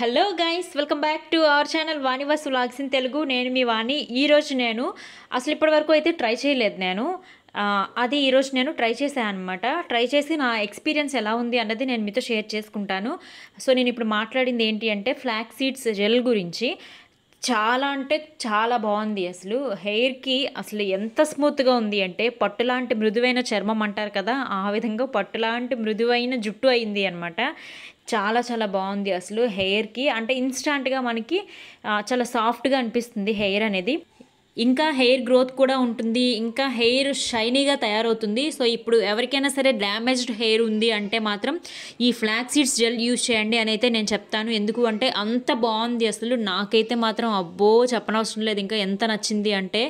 hello guys welcome back to our channel వాణివాస్ vlogs in Telugu నేను మీ వాణి ఈరోజు నేను అసలు ఇప్పటివరకు అయితే ట్రై చేయలేదు నేను అది ఈరోజు నేను ట్రై చేశాను అనమాట ట్రై చేసి నా ఎక్స్పీరియన్స్ ఎలా ఉంది అన్నది నేను మీతో షేర్ చేసుకుంటాను సో నేను ఇప్పుడు మాట్లాడింది ఏంటి అంటే ఫ్లాక్ సీడ్స్ జెల్ గురించి చాలా అంటే చాలా బాగుంది అసలు హెయిర్కి అసలు ఎంత స్మూత్గా ఉంది అంటే పట్టులాంటి మృదువైన చర్మం అంటారు కదా ఆ విధంగా పట్టులాంటి మృదువైన జుట్టు అయింది అనమాట చాలా చాలా బాగుంది అసలు హెయిర్కి అంటే ఇన్స్టాంట్గా మనకి చాలా సాఫ్ట్గా అనిపిస్తుంది హెయిర్ అనేది ఇంకా హెయిర్ గ్రోత్ కూడా ఉంటుంది ఇంకా హెయిర్ షైనీగా తయారవుతుంది సో ఇప్పుడు ఎవరికైనా సరే డ్యామేజ్డ్ హెయిర్ ఉంది అంటే మాత్రం ఈ ఫ్లాక్ సీడ్స్ జెల్ యూజ్ చేయండి అని అయితే నేను చెప్తాను ఎందుకు అంటే అంత బాగుంది అసలు నాకైతే మాత్రం అబ్బో చెప్పనవసరం లేదు ఇంకా ఎంత నచ్చింది అంటే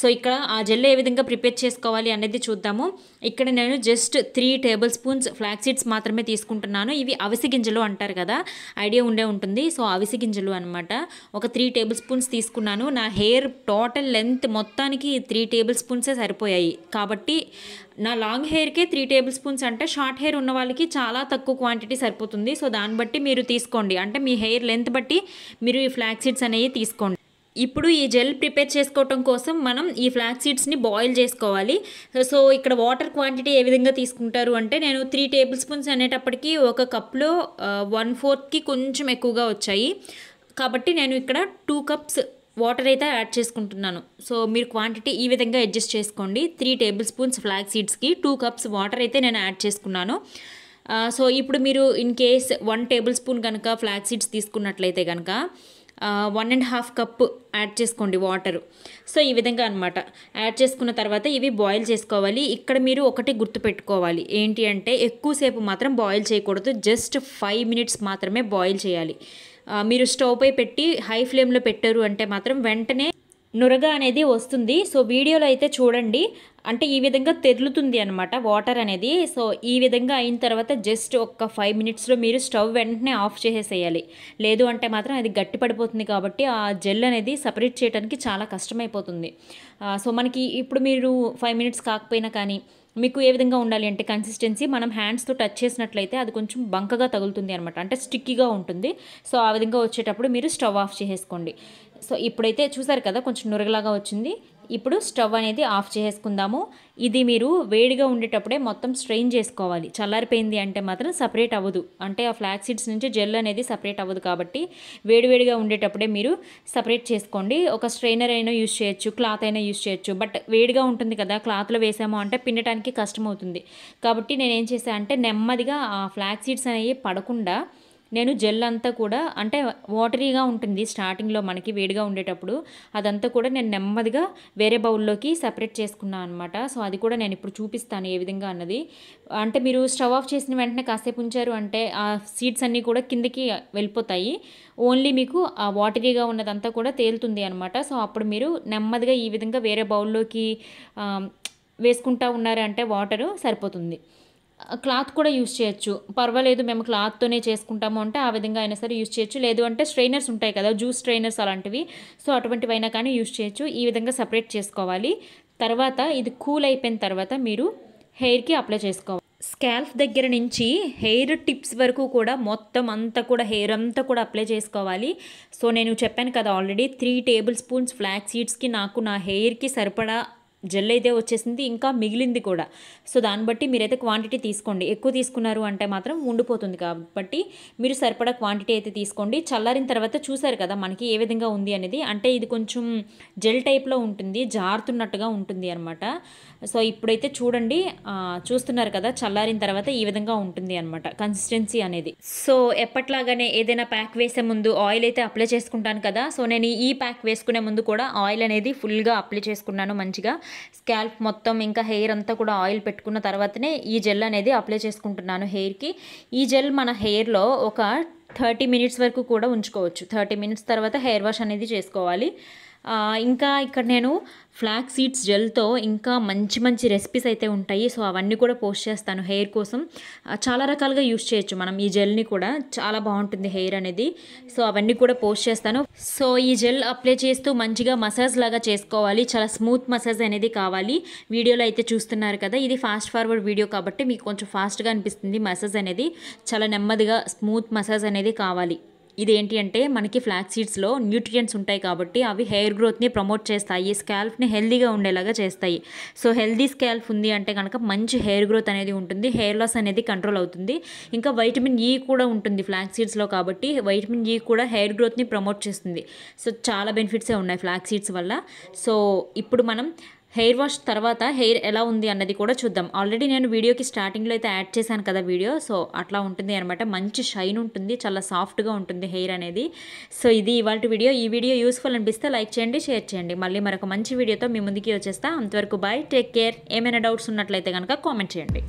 సో ఇక్కడ ఆ జెల్ ఏ విధంగా ప్రిపేర్ చేసుకోవాలి అనేది చూద్దాము ఇక్కడ నేను just three tablespoons flax seeds మాత్రమే తీసుకుంటున్నాను ఇవి అవిసి గింజలు అంటారు కదా ఐడియా ఉండే ఉంటుంది సో అవిసి గింజలు అనమాట ఒక త్రీ టేబుల్ స్పూన్స్ తీసుకున్నాను నా హెయిర్ టోటల్ బాటిల్ లెంత్ మొత్తానికి త్రీ టేబుల్ స్పూన్సే సరిపోయాయి కాబట్టి నా లాంగ్ హెయిర్కే త్రీ టేబుల్ స్పూన్స్ అంటే షార్ట్ హెయిర్ ఉన్న వాళ్ళకి చాలా తక్కువ క్వాంటిటీ సరిపోతుంది సో దాన్ని బట్టి మీరు తీసుకోండి అంటే మీ హెయిర్ లెంత్ బట్టి మీరు ఈ ఫ్లాక్సీడ్స్ అనేవి తీసుకోండి ఇప్పుడు ఈ జెల్ ప్రిపేర్ చేసుకోవటం కోసం మనం ఈ ఫ్లాక్ సీడ్స్ని బాయిల్ చేసుకోవాలి సో ఇక్కడ వాటర్ క్వాంటిటీ ఏ విధంగా తీసుకుంటారు అంటే నేను త్రీ టేబుల్ స్పూన్స్ అనేటప్పటికి ఒక కప్లో వన్ ఫోర్త్కి కొంచెం ఎక్కువగా వచ్చాయి కాబట్టి నేను ఇక్కడ టూ కప్స్ వాటర్ అయితే యాడ్ చేసుకుంటున్నాను సో మీరు క్వాంటిటీ ఈ విధంగా అడ్జస్ట్ చేసుకోండి త్రీ టేబుల్ స్పూన్స్ ఫ్లాగ్ సీడ్స్కి టూ కప్స్ వాటర్ అయితే నేను యాడ్ చేసుకున్నాను సో ఇప్పుడు మీరు in case one tablespoon కనుక ఫ్లాగ్ సీడ్స్ తీసుకున్నట్లయితే కనుక one and half cup add చేసుకోండి వాటర్ సో ఈ విధంగా అనమాట యాడ్ చేసుకున్న తర్వాత ఇవి బాయిల్ చేసుకోవాలి ఇక్కడ మీరు ఒకటి గుర్తుపెట్టుకోవాలి ఏంటి అంటే ఎక్కువసేపు మాత్రం బాయిల్ చేయకూడదు జస్ట్ ఫైవ్ మినిట్స్ మాత్రమే బాయిల్ చేయాలి మీరు స్టవ్ పై పెట్టి హై ఫ్లేమ్లో పెట్టారు అంటే మాత్రం వెంటనే నురగ అనేది వస్తుంది సో వీడియోలో అయితే చూడండి అంటే ఈ విధంగా తెరులుతుంది అనమాట వాటర్ అనేది సో ఈ విధంగా అయిన తర్వాత జస్ట్ ఒక ఫైవ్ మినిట్స్లో మీరు స్టవ్ వెంటనే ఆఫ్ చేసేసేయాలి లేదు అంటే మాత్రం అది గట్టి పడిపోతుంది కాబట్టి ఆ జెల్ అనేది సపరేట్ చేయడానికి చాలా కష్టమైపోతుంది సో మనకి ఇప్పుడు మీరు ఫైవ్ మినిట్స్ కాకపోయినా కానీ మీకు ఏ విధంగా ఉండాలి అంటే కన్సిస్టెన్సీ మనం హ్యాండ్స్తో టచ్ చేసినట్లయితే అది కొంచెం బంకగా తగులుతుంది అనమాట అంటే స్టిక్కీగా ఉంటుంది సో ఆ విధంగా వచ్చేటప్పుడు మీరు స్టవ్ ఆఫ్ చేసేసుకోండి సో ఇప్పుడైతే చూసారు కదా కొంచెం నురగలాగా వచ్చింది ఇప్పుడు స్టవ్ అనేది ఆఫ్ చేసుకుందాము ఇది మీరు వేడిగా ఉండేటప్పుడే మొత్తం స్ట్రెయిన్ చేసుకోవాలి చల్లారిపోయింది అంటే మాత్రం సపరేట్ అవ్వదు అంటే ఆ ఫ్లాక్ సీడ్స్ నుంచి జెల్ అనేది సపరేట్ అవ్వదు కాబట్టి వేడివేడిగా ఉండేటప్పుడే మీరు సపరేట్ చేసుకోండి ఒక స్ట్రైనర్ అయినా యూజ్ చేయొచ్చు క్లాత్ అయినా యూజ్ చేయొచ్చు బట్ వేడిగా ఉంటుంది కదా క్లాత్లో వేసాము అంటే పిండటానికి కష్టమవుతుంది కాబట్టి నేనేం చేశాను అంటే నెమ్మదిగా ఆ ఫ్లాక్ సీడ్స్ అనేవి పడకుండా నేను జెల్ అంతా కూడా అంటే వాటరీగా ఉంటుంది స్టార్టింగ్లో మనకి వేడిగా ఉండేటప్పుడు అదంతా కూడా నేను నెమ్మదిగా వేరే బౌల్లోకి సపరేట్ చేసుకున్నాను అనమాట సో అది కూడా నేను ఇప్పుడు చూపిస్తాను ఏ విధంగా అన్నది అంటే మీరు స్టవ్ ఆఫ్ చేసిన వెంటనే కాసేపు ఉంచారు అంటే ఆ సీడ్స్ అన్నీ కూడా కిందకి వెళ్ళిపోతాయి ఓన్లీ మీకు ఆ వాటరీగా ఉన్నదంతా కూడా తేలుతుంది అనమాట సో అప్పుడు మీరు నెమ్మదిగా ఈ విధంగా వేరే బౌల్లోకి వేసుకుంటా ఉన్నారంటే వాటరు సరిపోతుంది క్లాత్ కూడా యూస్ చేయొచ్చు పర్వాలేదు మేము క్లాత్తోనే చేసుకుంటాము అంటే ఆ విధంగా అయినా సరే యూస్ చేయొచ్చు లేదు అంటే స్ట్రైనర్స్ ఉంటాయి కదా జ్యూస్ స్ట్రైనర్స్ అలాంటివి సో అటువంటివైనా కానీ యూస్ చేయొచ్చు ఈ విధంగా సపరేట్ చేసుకోవాలి తర్వాత ఇది కూల్ అయిపోయిన తర్వాత మీరు హెయిర్కి అప్లై చేసుకోవాలి స్కాల్ఫ్ దగ్గర నుంచి హెయిర్ టిప్స్ వరకు కూడా మొత్తం అంతా కూడా హెయిర్ అంతా కూడా అప్లై చేసుకోవాలి సో నేను చెప్పాను కదా already three tablespoons flax సీడ్స్కి నాకు నా హెయిర్కి సరిపడా జెల్ అయితే వచ్చేసింది ఇంకా మిగిలింది కూడా సో దాన్ని బట్టి మీరైతే క్వాంటిటీ తీసుకోండి ఎక్కువ తీసుకున్నారు అంటే మాత్రం ఉండిపోతుంది కాబట్టి మీరు సరిపడా క్వాంటిటీ అయితే తీసుకోండి చల్లారిన తర్వాత చూసారు కదా మనకి ఏ విధంగా ఉంది అనేది అంటే ఇది కొంచెం జెల్ టైప్లో ఉంటుంది జారుతున్నట్టుగా ఉంటుంది అనమాట సో ఇప్పుడైతే చూడండి చూస్తున్నారు కదా చల్లారిన తర్వాత ఈ విధంగా ఉంటుంది అనమాట కన్సిస్టెన్సీ అనేది సో ఎప్పట్లాగానే ఏదైనా ప్యాక్ వేసే ముందు ఆయిల్ అయితే అప్లై చేసుకుంటాను కదా సో నేను ఈ ప్యాక్ వేసుకునే ముందు కూడా ఆయిల్ అనేది ఫుల్గా అప్లై చేసుకున్నాను మంచిగా స్కాల్ప్ మొత్తం ఇంకా హెయిర్ అంతా కూడా ఆయిల్ పెట్టుకున్న తర్వాతనే ఈ జెల్ అనేది అప్లై చేసుకుంటున్నాను హెయిర్కి ఈ జెల్ మన హెయిర్లో ఒక థర్టీ మినిట్స్ వరకు కూడా ఉంచుకోవచ్చు థర్టీ మినిట్స్ తర్వాత హెయిర్ వాష్ అనేది చేసుకోవాలి ఇంకా ఇక్కడ నేను ఫ్లాక్ సీడ్స్ జెల్తో ఇంకా మంచి మంచి రెసిపీస్ అయితే ఉంటాయి సో అవన్నీ కూడా పోస్ట్ చేస్తాను హెయిర్ కోసం చాలా రకాలుగా యూస్ చేయొచ్చు మనం ఈ జెల్ని కూడా చాలా బాగుంటుంది హెయిర్ అనేది సో అవన్నీ కూడా పోస్ట్ చేస్తాను సో ఈ జెల్ అప్లై చేస్తూ మంచిగా మసాజ్ లాగా చేసుకోవాలి చాలా స్మూత్ మసాజ్ అనేది కావాలి వీడియోలో అయితే చూస్తున్నారు కదా ఇది ఫాస్ట్ ఫార్వర్డ్ వీడియో కాబట్టి మీకు కొంచెం ఫాస్ట్గా అనిపిస్తుంది మసాజ్ అనేది చాలా నెమ్మదిగా స్మూత్ మసాజ్ అనేది కావాలి ఇదేంటి అంటే మనకి ఫ్లాక్ సీడ్స్లో న్యూట్రియంట్స్ ఉంటాయి కాబట్టి అవి హెయిర్ గ్రోత్ని ప్రమోట్ చేస్తాయి స్కాల్ఫ్ని హెల్దీగా ఉండేలాగా చేస్తాయి సో హెల్దీ స్కాల్ఫ్ ఉంది అంటే కనుక మంచి హెయిర్ గ్రోత్ అనేది ఉంటుంది హెయిర్ లాస్ అనేది కంట్రోల్ అవుతుంది ఇంకా వైటమిన్ ఈ e కూడా ఉంటుంది ఫ్లాక్ సీడ్స్లో కాబట్టి వైటమిన్ ఈ e కూడా హెయిర్ గ్రోత్ని ప్రమోట్ చేస్తుంది సో చాలా బెనిఫిట్సే ఉన్నాయి ఫ్లాక్ సీడ్స్ వల్ల సో ఇప్పుడు మనం హెయిర్ వాష్ తర్వాత హెయిర్ ఎలా ఉంది అన్నది కూడా చూద్దాం ఆల్రెడీ నేను వీడియోకి స్టార్టింగ్లో అయితే యాడ్ చేశాను కదా వీడియో సో అట్లా ఉంటుంది అనమాట మంచి షైన్ ఉంటుంది చాలా సాఫ్ట్గా ఉంటుంది హెయిర్ అనేది సో ఇది ఇవాళ వీడియో ఈ వీడియో యూస్ఫుల్ అనిపిస్తే లైక్ చేయండి షేర్ చేయండి మళ్ళీ మరొక మంచి వీడియోతో మీ ముందుకి వచ్చేస్తా అంతవరకు బాయ్ టేక్ కేర్ ఏమైనా డౌట్స్ ఉన్నట్లయితే కనుక కామెంట్ చేయండి